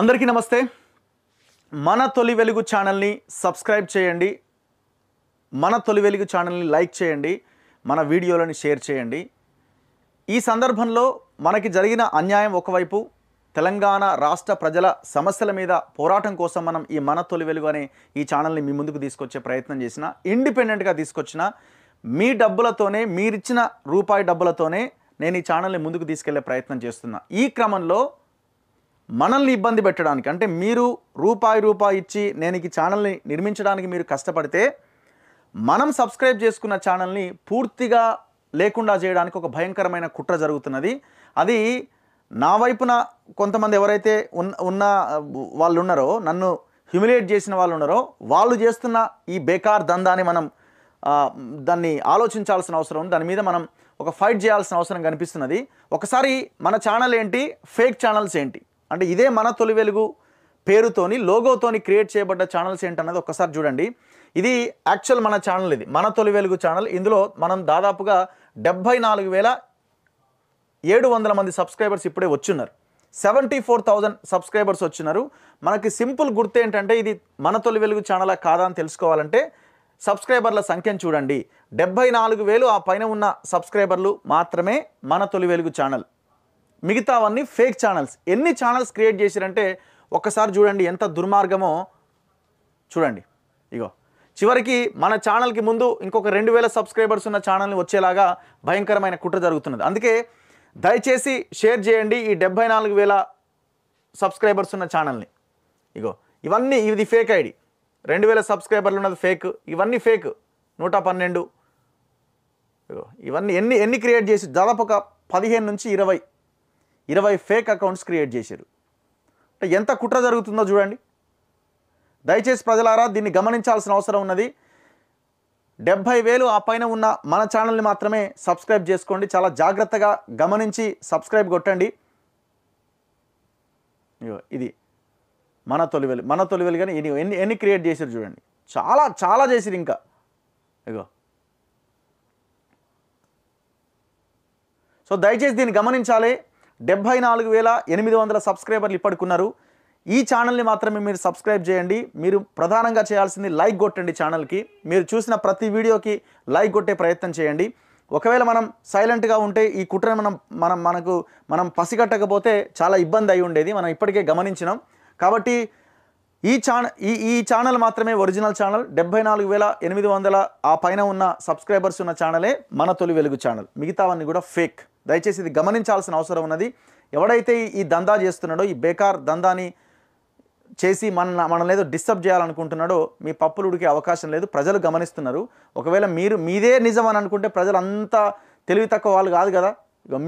అందరికీ నమస్తే మన తొలి వెలుగు ఛానల్ని సబ్స్క్రైబ్ చేయండి మన తొలి వెలుగు ఛానల్ని లైక్ చేయండి మన వీడియోలను షేర్ చేయండి ఈ సందర్భంలో మనకి జరిగిన అన్యాయం ఒకవైపు తెలంగాణ రాష్ట్ర ప్రజల సమస్యల మీద పోరాటం కోసం మనం ఈ మన తొలి వెలుగు అనే ఈ ఛానల్ని మీ ముందుకు తీసుకొచ్చే ప్రయత్నం చేసిన ఇండిపెండెంట్గా తీసుకొచ్చిన మీ డబ్బులతోనే మీరిచ్చిన రూపాయి డబ్బులతోనే నేను ఈ ఛానల్ని ముందుకు తీసుకెళ్లే ప్రయత్నం చేస్తున్నా ఈ క్రమంలో మనల్ని ఇబ్బంది పెట్టడానికి అంటే మీరు రూపాయి రూపాయి ఇచ్చి నేను ఈ ఛానల్ని నిర్మించడానికి మీరు కష్టపడితే మనం సబ్స్క్రైబ్ చేసుకున్న ఛానల్ని పూర్తిగా లేకుండా చేయడానికి ఒక భయంకరమైన కుట్ర జరుగుతున్నది అది నా వైపున కొంతమంది ఎవరైతే ఉన్న ఉన్న వాళ్ళు ఉన్నారో నన్ను హ్యూమిలేట్ చేసిన వాళ్ళు ఉన్నారో వాళ్ళు చేస్తున్న ఈ బేకార్ దందాన్ని మనం దాన్ని ఆలోచించాల్సిన అవసరం ఉంది దాని మీద మనం ఒక ఫైట్ చేయాల్సిన అవసరం కనిపిస్తున్నది ఒకసారి మన ఛానల్ ఏంటి ఫేక్ ఛానల్స్ ఏంటి అంటే ఇదే మన తొలి వెలుగు పేరుతోని లోగోతోని క్రియేట్ చేయబడ్డ ఛానల్స్ ఏంటన్నది ఒక్కసారి చూడండి ఇది యాక్చువల్ మన ఛానల్ ఇది మన తొలి వెలుగు ఛానల్ ఇందులో మనం దాదాపుగా డెబ్భై నాలుగు వేల ఏడు వందల మంది సబ్స్క్రైబర్స్ ఇప్పుడే వచ్చిన్నారు సెవెంటీ ఫోర్ థౌజండ్ సబ్స్క్రైబర్స్ వచ్చినారు మనకి సింపుల్ గుర్తు ఏంటంటే ఇది మన తొలి వెలుగు ఛానల్ కాదా అని తెలుసుకోవాలంటే సబ్స్క్రైబర్ల సంఖ్యను చూడండి డెబ్బై నాలుగు వేలు ఆ పైన ఉన్న సబ్స్క్రైబర్లు మాత్రమే మన తొలి వెలుగు ఛానల్ మిగతావన్నీ ఫేక్ ఛానల్స్ ఎన్ని ఛానల్స్ క్రియేట్ చేశారంటే ఒక్కసారి చూడండి ఎంత దుర్మార్గమో చూడండి ఇగో చివరికి మన ఛానల్కి ముందు ఇంకొక రెండు వేల సబ్స్క్రైబర్స్ ఉన్న ఛానల్ని వచ్చేలాగా భయంకరమైన కుట్ర జరుగుతున్నది అందుకే దయచేసి షేర్ చేయండి ఈ డెబ్బై నాలుగు వేల సబ్స్క్రైబర్స్ ఉన్న ఛానల్ని ఇగో ఇవన్నీ ఇది ఫేక్ ఐడి రెండు వేల సబ్స్క్రైబర్లు ఉన్నది ఫేక్ ఇవన్నీ ఫేక్ నూట పన్నెండు ఇవన్నీ ఎన్ని ఎన్ని క్రియేట్ చేసి దాదాపు ఒక పదిహేను నుంచి ఇరవై ఇరవై ఫేక్ అకౌంట్స్ క్రియేట్ చేశారు అంటే ఎంత కుట్ర జరుగుతుందో చూడండి దయచేసి ప్రజలారా దీన్ని గమనించాల్సిన అవసరం ఉన్నది డెబ్భై వేలు ఆ పైన ఉన్న మన ఛానల్ని మాత్రమే సబ్స్క్రైబ్ చేసుకోండి చాలా జాగ్రత్తగా గమనించి సబ్స్క్రైబ్ కొట్టండి ఇది మన తొలివెలు మన తొలివెలు కానీ ఎన్ని ఎన్ని క్రియేట్ చేశారు చూడండి చాలా చాలా చేసిరు ఇంకా ఇగో సో దయచేసి దీన్ని గమనించాలి డెబ్భై నాలుగు వేల ఎనిమిది వందల సబ్స్క్రైబర్లు ఇప్పటికున్నారు ఈ ఛానల్ని మాత్రమే మీరు సబ్స్క్రైబ్ చేయండి మీరు ప్రధానంగా చేయాల్సింది లైక్ కొట్టండి ఛానల్కి మీరు చూసిన ప్రతి వీడియోకి లైక్ కొట్టే ప్రయత్నం చేయండి ఒకవేళ మనం సైలెంట్గా ఉంటే ఈ కుట్రను మనం మనం మనకు మనం పసిగట్టకపోతే చాలా ఇబ్బంది అయి ఉండేది మనం ఇప్పటికే గమనించినాం కాబట్టి ఈ ఛానల్ ఈ ఈ ఛానల్ మాత్రమే ఒరిజినల్ ఛానల్ డెబ్బై నాలుగు వేల ఎనిమిది వందల ఆ పైన ఉన్న సబ్స్క్రైబర్స్ ఉన్న ఛానలే మన తొలి వెలుగు ఛానల్ మిగతావన్నీ కూడా ఫేక్ దయచేసి ఇది గమనించాల్సిన అవసరం ఉన్నది ఎవడైతే ఈ దందా చేస్తున్నాడో ఈ బేకార్ దందాని చేసి మన మనల్ని ఏదో డిస్టర్బ్ చేయాలనుకుంటున్నాడో మీ పప్పులు ఉడికే అవకాశం లేదు ప్రజలు గమనిస్తున్నారు ఒకవేళ మీరు మీదే నిజం అని అనుకుంటే ప్రజలు అంతా తెలివి తక్కువ వాళ్ళు కాదు కదా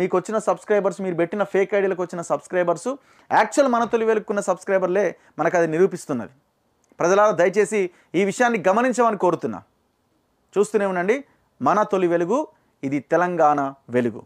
మీకు వచ్చిన సబ్స్క్రైబర్స్ మీరు పెట్టిన ఫేక్ ఐడియాలకు వచ్చిన సబ్స్క్రైబర్స్ యాక్చువల్ మన తొలి వెలుక్కున్న సబ్స్క్రైబర్లే మనకు అది నిరూపిస్తున్నది ప్రజలారా దయచేసి ఈ విషయాన్ని గమనించమని కోరుతున్నా చూస్తూనే ఉండండి మన తొలి వెలుగు ఇది తెలంగాణ వెలుగు